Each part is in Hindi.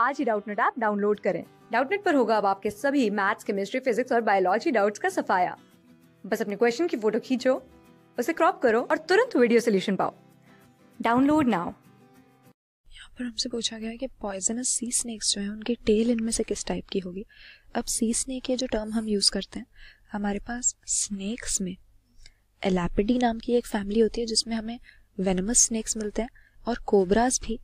आज ही डाउटनेट ऐप डाउनलोड करें डाउटनेट पर होगा अब आपके सभी मैथ्स केमिस्ट्री फिजिक्स और बायोलॉजी डाउट्स का सफाया बस अपने क्वेश्चन की फोटो खींचो उसे क्रॉप करो और तुरंत वीडियो सोल्यूशन पाओ डाउनलोड नाउ यहाँ पर हमसे पूछा गया है कि पॉइजनस सी स्नेक्स जो है उनकी टेल इनमें से किस टाइप की होगी अब सी स्नेक ये जो टर्म हम यूज़ करते हैं हमारे पास स्नेक्स में एलैपिडी नाम की एक फैमिली होती है जिसमें हमें वेनमस स्नेक्स मिलते हैं और कोबराज भी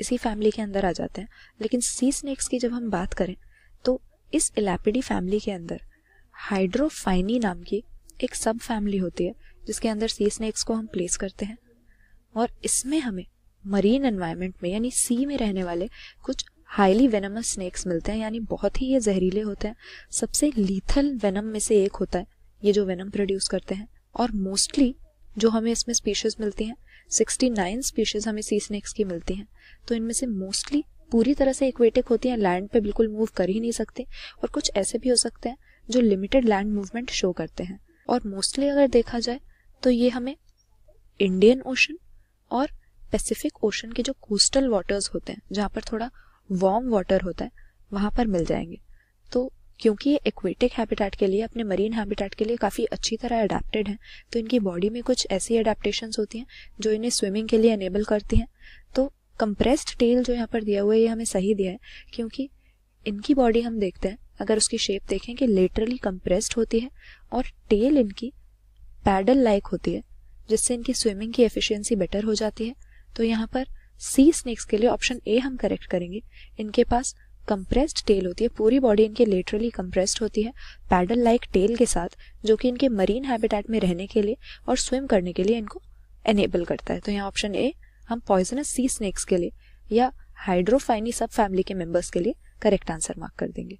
इसी फैमिली के अंदर आ जाते हैं लेकिन सी स्नेक्स की जब हम बात करें तो इस इलेपिडी फैमिली के अंदर हाइड्रोफाइनी नाम की एक सब फैमिली होती है जिसके अंदर सी स्नेक्स को हम प्लेस करते हैं और इसमें हमें मरीन एनवायरनमेंट में यानी सी में रहने वाले कुछ हाईली वेनमस स्नेक्स मिलते हैं यानी बहुत ही ये जहरीले होते हैं सबसे लीथल वेनम में से एक होता है ये जो वेनम प्रोड्यूस करते हैं और मोस्टली जो हमें इसमें स्पीशीज़ मिलती हैं 69 स्पीशीज़ हमें सी स्नैक्स की मिलती हैं तो इनमें से मोस्टली पूरी तरह से इक्वेटिक होती हैं लैंड पे बिल्कुल मूव कर ही नहीं सकते और कुछ ऐसे भी हो सकते हैं जो लिमिटेड लैंड मूवमेंट शो करते हैं और मोस्टली अगर देखा जाए तो ये हमें इंडियन ओशन और पैसिफिक ओशन के जो कोस्टल वाटर्स होते हैं जहाँ पर थोड़ा वार्म वाटर होता है वहाँ पर मिल जाएंगे तो क्योंकि ये एक्वेटिक हैबिटेट के लिए अपने मरीन हैबिटेट के लिए काफ़ी अच्छी तरह अडेप्टेड हैं तो इनकी बॉडी में कुछ ऐसी अडेप्टेशंस होती हैं जो इन्हें स्विमिंग के लिए एनेबल करती हैं तो कंप्रेस्ड टेल जो यहाँ पर दिया हुआ है ये हमें सही दिया है क्योंकि इनकी बॉडी हम देखते हैं अगर उसकी शेप देखें कि लेटरली कंप्रेस्ड होती है और टेल इनकी पैडल लाइक होती है जिससे इनकी स्विमिंग की एफिशिएंसी बेटर हो जाती है तो यहाँ पर सी स्नेक्स के लिए ऑप्शन ए हम करेक्ट करेंगे इनके पास कंप्रेस्ड टेल होती है पूरी बॉडी इनके लेटरली कंप्रेस्ड होती है पैडल लाइक टेल के साथ जो कि इनके मरीन हैबिटेट में रहने के लिए और स्विम करने के लिए इनको एनेबल करता है तो यहाँ ऑप्शन ए हम पॉइजनस सी स्नेक्स के लिए या हाइड्रोफाइनी सब फैमिली के मेंबर्स के लिए करेक्ट आंसर मार्क कर देंगे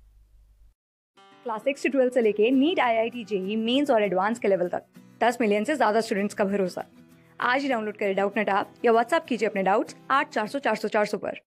क्लास सिक्स से ट्वेल्थ से लेके NEET I I T JEE mains और एडवांस के लेवल तक दस मिलियन से ज्यादा स्टूडेंट्स का भरोसा आज ही डाउनलोड करें डाउट नेट आप या व्हाट्सअप कीजिए अपने डाउट्स आठ चार सौ चार सौ चार सौ पर